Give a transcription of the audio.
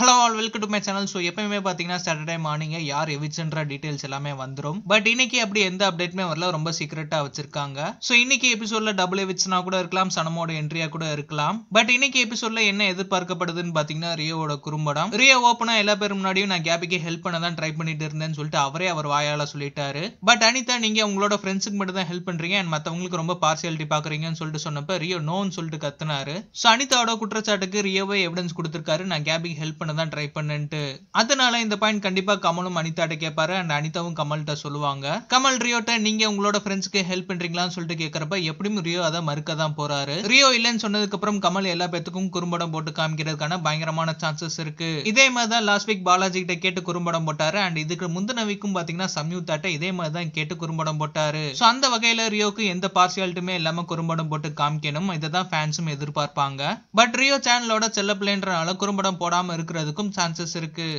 hello all welcome to my channel so எப்பயுமே பார்த்தீங்கன்னா Saturday morning யார் எவிச்சுன்ற டீட்டெயில்ஸ் எல்லாமே வந்துடும் பட் இன்னைக்கு அப்படி எந்த அப்டேட்மே வரல ரொம்ப சீக்ரெட்டாக வச்சிருக்காங்க ஸோ இன்னைக்கு எபிசோட்ல டபுள் எவிச்சனா கூட இருக்கலாம் சனமோட என்ட்ரியா கூட இருக்கலாம் பட் இன்னைக்கு எபிசோட்ல என்ன எதிர்பார்க்கப்படுதுன்னு பார்த்தீங்கன்னா ரியோவோட குறும்படம் ரியோ ஓப்பனா எல்லா பேரும் முன்னாடியும் நான் கேபிக்கு ஹெல்ப் பண்ண தான் ட்ரை பண்ணிட்டு இருந்தேன்னு சொல்லிட்டு அவரே அவர் வாயால சொல்லிட்டாரு பட் அனிதா நீங்க உங்களோட ஃப்ரெண்ட்ஸுக்கு மட்டும் தான் ஹெல்ப் பண்றீங்க அண்ட் மற்றவங்களுக்கு ரொம்ப பார்சியாலிட்டி பாக்குறீங்கன்னு சொல்லிட்டு சொன்னப்ப ரியோ நோன்னு சொல்லிட்டு கத்துனாரு ஸோ அனிதாவோட குற்றச்சாட்டுக்கு ரியோவே எவிடன்ஸ் கொடுத்திருக்காரு நான் கேபிக்கு ஹெல்ப் பண்ண தான் ட்ரை பண்ணுன்ட்டு அதனால இந்த பாயிண்ட் கண்டிப்பா கமலும் அனிதாட்ட கேட்பாரு அண்ட் அனிதாவும் கமல்கிட்ட சொல்லுவாங்க கமல் ரியோட்ட நீங்க உங்களோட ஃப்ரெண்ட்ஸ்க்கு ஹெல்ப் பண்றீங்களான்னு சொல்லிட்டு கேக்குறப்ப எப்படியும் ரியோ அதை மறுக்க தான் போறாரு ரியோ இல்லைன்னு சொன்னதுக்கு அப்புறம் கமல் எல்லா பேத்துக்கும் குறும்படம் போட்டு காமிக்கிறதுக்கான பயங்கரமான சான்சஸ் இருக்கு இதே மாதிரி தான் லாஸ்ட் வீக் பாலாஜி கிட்ட கேட்டு குறும்படம் போட்டாரு அண்ட் இதுக்கு முந்தின வீக்கும் பாத்தீங்கன்னா சம்யுக்தாட்ட இதே மாதிரி தான் கேட்டு குறும்படம் போட்டாரு அந்த வகையில ரியோக்கு எந்த பார்சியாலிட்டுமே இல்லாம குறும்படம் போட்டு காமிக்கணும் இதை தான் ஃபேன்ஸும் எதிர்பார்ப்பாங்க பட் ரியோ சேனலோட செல்ல பிள்ளைன்றனால குறும்படம் போடாம இருக்கு இருக்கிறதுக்கும் சான்சஸ் இருக்குது